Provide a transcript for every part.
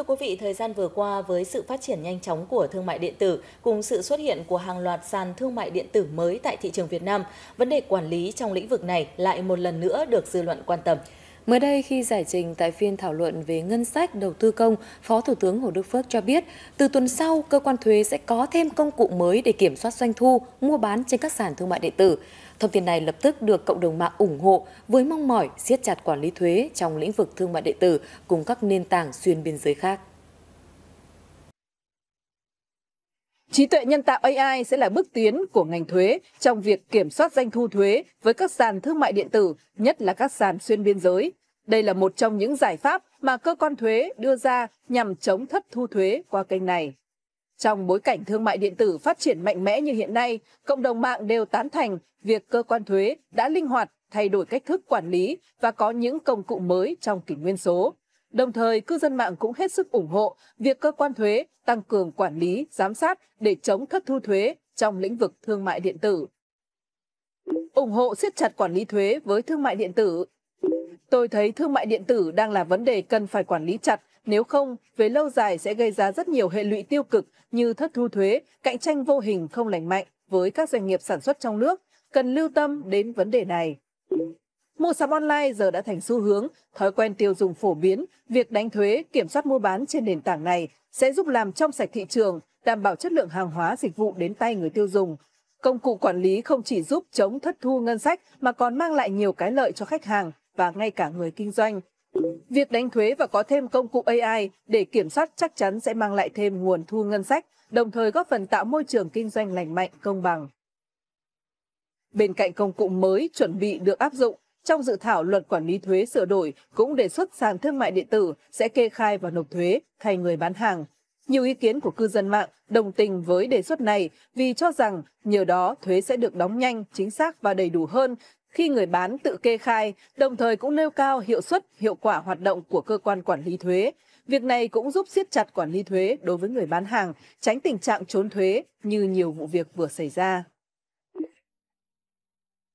Thưa quý vị, thời gian vừa qua với sự phát triển nhanh chóng của thương mại điện tử cùng sự xuất hiện của hàng loạt sàn thương mại điện tử mới tại thị trường Việt Nam, vấn đề quản lý trong lĩnh vực này lại một lần nữa được dư luận quan tâm. Mới đây khi giải trình tại phiên thảo luận về ngân sách đầu tư công, Phó Thủ tướng Hồ Đức Phước cho biết, từ tuần sau cơ quan thuế sẽ có thêm công cụ mới để kiểm soát doanh thu mua bán trên các sàn thương mại điện tử. Thông tin này lập tức được cộng đồng mạng ủng hộ với mong mỏi siết chặt quản lý thuế trong lĩnh vực thương mại điện tử cùng các nền tảng xuyên biên giới khác. Trí tuệ nhân tạo AI sẽ là bước tiến của ngành thuế trong việc kiểm soát doanh thu thuế với các sàn thương mại điện tử, nhất là các sàn xuyên biên giới. Đây là một trong những giải pháp mà cơ quan thuế đưa ra nhằm chống thất thu thuế qua kênh này. Trong bối cảnh thương mại điện tử phát triển mạnh mẽ như hiện nay, cộng đồng mạng đều tán thành việc cơ quan thuế đã linh hoạt thay đổi cách thức quản lý và có những công cụ mới trong kỷ nguyên số. Đồng thời, cư dân mạng cũng hết sức ủng hộ việc cơ quan thuế tăng cường quản lý, giám sát để chống thất thu thuế trong lĩnh vực thương mại điện tử. ủng hộ siết chặt quản lý thuế với thương mại điện tử. Tôi thấy thương mại điện tử đang là vấn đề cần phải quản lý chặt, nếu không, về lâu dài sẽ gây ra rất nhiều hệ lụy tiêu cực như thất thu thuế, cạnh tranh vô hình không lành mạnh với các doanh nghiệp sản xuất trong nước, cần lưu tâm đến vấn đề này. Mua sắm online giờ đã thành xu hướng, thói quen tiêu dùng phổ biến, việc đánh thuế, kiểm soát mua bán trên nền tảng này sẽ giúp làm trong sạch thị trường, đảm bảo chất lượng hàng hóa dịch vụ đến tay người tiêu dùng. Công cụ quản lý không chỉ giúp chống thất thu ngân sách mà còn mang lại nhiều cái lợi cho khách hàng và ngay cả người kinh doanh. Việc đánh thuế và có thêm công cụ AI để kiểm soát chắc chắn sẽ mang lại thêm nguồn thu ngân sách, đồng thời góp phần tạo môi trường kinh doanh lành mạnh, công bằng. Bên cạnh công cụ mới chuẩn bị được áp dụng, trong dự thảo luật quản lý thuế sửa đổi cũng đề xuất sàn thương mại điện tử sẽ kê khai và nộp thuế thay người bán hàng. Nhiều ý kiến của cư dân mạng đồng tình với đề xuất này vì cho rằng nhờ đó thuế sẽ được đóng nhanh, chính xác và đầy đủ hơn khi người bán tự kê khai, đồng thời cũng nêu cao hiệu suất, hiệu quả hoạt động của cơ quan quản lý thuế. Việc này cũng giúp siết chặt quản lý thuế đối với người bán hàng, tránh tình trạng trốn thuế như nhiều vụ việc vừa xảy ra.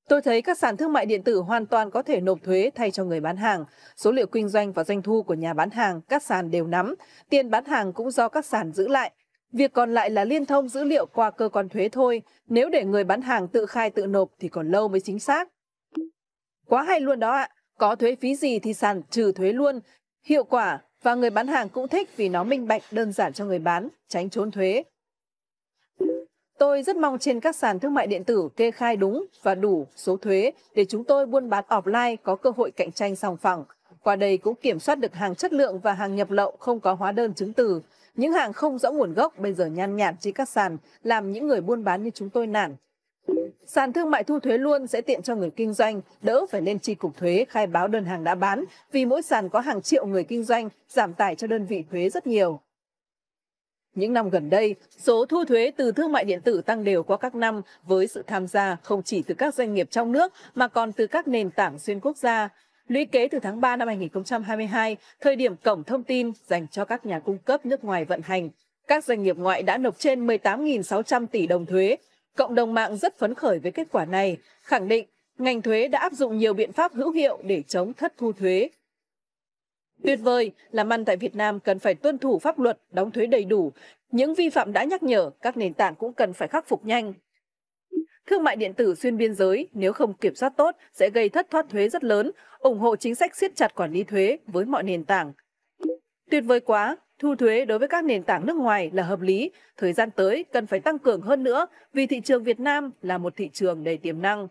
Tôi thấy các sàn thương mại điện tử hoàn toàn có thể nộp thuế thay cho người bán hàng. Số liệu kinh doanh và doanh thu của nhà bán hàng, các sàn đều nắm. Tiền bán hàng cũng do các sàn giữ lại. Việc còn lại là liên thông dữ liệu qua cơ quan thuế thôi. Nếu để người bán hàng tự khai tự nộp thì còn lâu mới chính xác. Quá hay luôn đó ạ. Có thuế phí gì thì sàn trừ thuế luôn. Hiệu quả và người bán hàng cũng thích vì nó minh bạch đơn giản cho người bán, tránh trốn thuế. Tôi rất mong trên các sàn thương mại điện tử kê khai đúng và đủ số thuế để chúng tôi buôn bán offline có cơ hội cạnh tranh sòng phẳng. Qua đây cũng kiểm soát được hàng chất lượng và hàng nhập lậu không có hóa đơn chứng từ. Những hàng không rõ nguồn gốc bây giờ nhan nhản trên các sàn, làm những người buôn bán như chúng tôi nản. Sàn thương mại thu thuế luôn sẽ tiện cho người kinh doanh, đỡ phải lên chi cục thuế khai báo đơn hàng đã bán, vì mỗi sàn có hàng triệu người kinh doanh, giảm tải cho đơn vị thuế rất nhiều. Những năm gần đây, số thu thuế từ thương mại điện tử tăng đều qua các năm với sự tham gia không chỉ từ các doanh nghiệp trong nước mà còn từ các nền tảng xuyên quốc gia. Lũy kế từ tháng 3 năm 2022, thời điểm cổng thông tin dành cho các nhà cung cấp nước ngoài vận hành, các doanh nghiệp ngoại đã nộp trên 18.600 tỷ đồng thuế. Cộng đồng mạng rất phấn khởi với kết quả này, khẳng định ngành thuế đã áp dụng nhiều biện pháp hữu hiệu để chống thất thu thuế. Tuyệt vời, làm ăn tại Việt Nam cần phải tuân thủ pháp luật, đóng thuế đầy đủ. Những vi phạm đã nhắc nhở, các nền tảng cũng cần phải khắc phục nhanh. Thương mại điện tử xuyên biên giới nếu không kiểm soát tốt sẽ gây thất thoát thuế rất lớn, ủng hộ chính sách siết chặt quản lý thuế với mọi nền tảng. Tuyệt vời quá, thu thuế đối với các nền tảng nước ngoài là hợp lý, thời gian tới cần phải tăng cường hơn nữa vì thị trường Việt Nam là một thị trường đầy tiềm năng.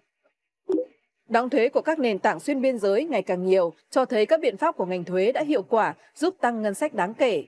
Đóng thuế của các nền tảng xuyên biên giới ngày càng nhiều, cho thấy các biện pháp của ngành thuế đã hiệu quả, giúp tăng ngân sách đáng kể.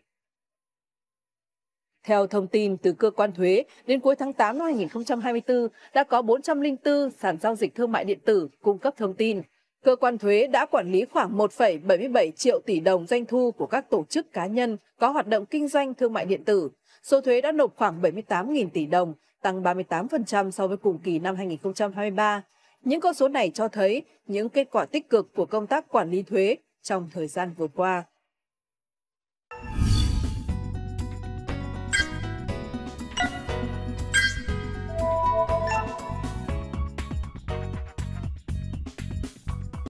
Theo thông tin từ cơ quan thuế, đến cuối tháng 8 năm 2024 đã có 404 sản giao dịch thương mại điện tử cung cấp thông tin. Cơ quan thuế đã quản lý khoảng 1,77 triệu tỷ đồng doanh thu của các tổ chức cá nhân có hoạt động kinh doanh thương mại điện tử. Số thuế đã nộp khoảng 78.000 tỷ đồng, tăng 38% so với cùng kỳ năm 2023. Những con số này cho thấy những kết quả tích cực của công tác quản lý thuế trong thời gian vừa qua.